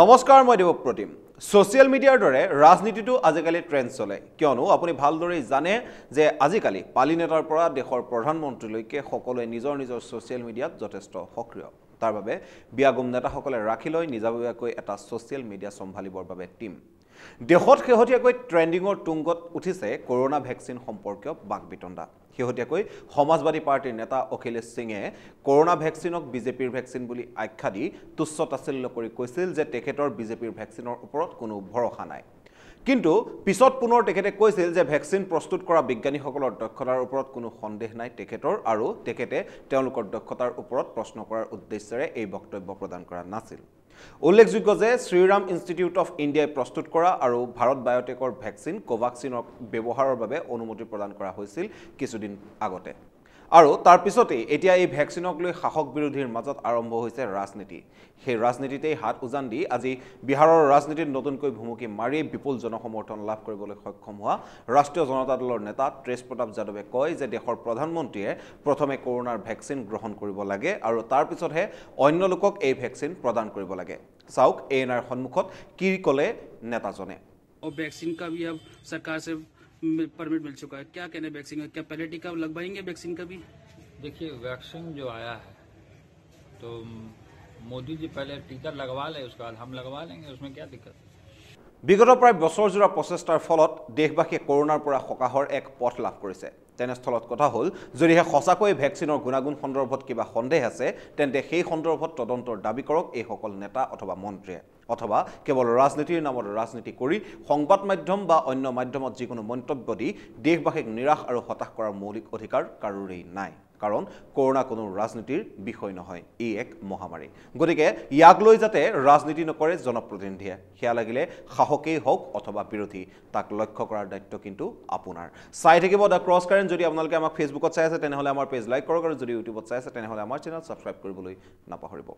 নমস্কাৰ মই দেৱপ্ৰতিম ছ'চিয়েল মিডিয়াৰ দৰে ৰাজনীতিটো আজিকালি ট্ৰেণ্ড চলে কিয়নো আপুনি ভালদৰে জানে যে আজিকালি পালি নেতাৰ পৰা দেশৰ প্ৰধানমন্ত্ৰীলৈকে সকলোৱে নিজৰ নিজৰ ছ'চিয়েল মিডিয়াত যথেষ্ট সক্ৰিয় তাৰ বাবে বিয়াগুম নেতাসকলে ৰাখি লৈ নিজাববীয়াকৈ এটা ছ'চিয়েল মিডিয়া চম্ভালিবৰ বাবে টীম দেশত শেহতীয়াকৈ ট্ৰেণ্ডিঙৰ তুংগত উঠিছে কৰোণা ভেকচিন সম্পৰ্কীয় বাক বিতণ্ডা শেহতীয়াকৈ সমাজবাদী পাৰ্টীৰ নেতা অখিলেশ সিঙে কৰোণা ভেকচিনক বিজেপিৰ ভেকচিন বুলি আখ্যা দি তুচ্ছ তাচল্য কৰি কৈছিল যে তেখেতৰ বিজেপিৰ ভেকচিনৰ ওপৰত কোনো ভৰসা নাই কিন্তু পিছত পুনৰ তেখেতে কৈছিল যে ভেকচিন প্ৰস্তুত কৰা বিজ্ঞানীসকলৰ দক্ষতাৰ ওপৰত কোনো সন্দেহ নাই তেখেতৰ আৰু তেখেতে তেওঁলোকৰ দক্ষতাৰ ওপৰত প্ৰশ্ন কৰাৰ উদ্দেশ্যেৰে এই বক্তব্য প্ৰদান কৰা নাছিল উল্লেখযোগ্য যে শ্ৰীৰাম ইনষ্টিটিউট অফ ইণ্ডিয়াই প্ৰস্তুত কৰা আৰু ভাৰত বায়টেকৰ ভেকচিন কোভাক্সিনৰ ব্যৱহাৰৰ বাবে অনুমতি প্ৰদান কৰা হৈছিল কিছুদিন আগতে আৰু তাৰ পিছতেই এতিয়া এই ভেকচিনক লৈ শাসক বিৰোধীৰ মাজত আৰম্ভ হৈছে ৰাজনীতি সেই ৰাজনীতিতেই হাত উজান দি আজি বিহাৰৰ ৰাজনীতিত নতুনকৈ ভুমুকি মাৰি বিপুল জনসমৰ্থন লাভ কৰিবলৈ সক্ষম হোৱা ৰাষ্ট্ৰীয় জনতা দলৰ নেতা তেজ প্ৰতাপ যাদৱে কয় যে দেশৰ প্ৰধানমন্ত্ৰীয়ে প্ৰথমে কৰোণাৰ ভেকচিন গ্ৰহণ কৰিব লাগে আৰু তাৰ পিছতহে অন্য লোকক এই ভেকচিন প্ৰদান কৰিব লাগে চাওক এ এন আৰ সন্মুখত কি ক'লে নেতাজনে परमिट मिल चुका है क्या कहने वैक्सीन का क्या पहले टीका लगवाएंगे वैक्सीन का भी देखिए वैक्सीन जो आया है तो मोदी जी पहले टीका लगवा ले उसके बाद हम लगवा लेंगे उसमें क्या दिक्कत বিগত প্ৰায় বছৰজোৰা প্ৰচেষ্টাৰ ফলত দেশবাসীয়ে কৰোণাৰ পৰা সকাহৰ এক পথ লাভ কৰিছে তেনেস্থলত কথা হ'ল যদিহে সঁচাকৈয়ে ভেকচিনৰ গুণাগুণ সন্দৰ্ভত কিবা সন্দেহ আছে তেন্তে সেই সন্দৰ্ভত তদন্তৰ দাবী কৰক এইসকল নেতা অথবা মন্ত্ৰীয়ে অথবা কেৱল ৰাজনীতিৰ নামত ৰাজনীতি কৰি সংবাদ মাধ্যম বা অন্য মাধ্যমত যিকোনো মন্তব্য দি দেশবাসীক নিৰাশ আৰু হতাশ কৰাৰ মৌলিক অধিকাৰ কাৰোৰেই নাই কাৰণ কৰোণা কোনো ৰাজনীতিৰ বিষয় নহয় ই এক মহামাৰী গতিকে ইয়াক লৈ যাতে ৰাজনীতি নকৰে জনপ্ৰতিনিধিয়ে সেয়া লাগিলে সাহসেই হওক অথবা বিৰোধী তাক লক্ষ্য কৰাৰ দায়িত্ব কিন্তু আপোনাৰ চাই থাকিব দ্য ক্ৰছ কাৰেণ্ট যদি আপোনালোকে আমাক ফেচবুকত চাই আছে তেনেহ'লে আমাৰ পেজ লাইক কৰক আৰু যদি ইউটিউবত চাই আছে তেনেহ'লে আমাৰ চেনেল ছাবস্ক্ৰাইব কৰিবলৈ নাপাহৰিব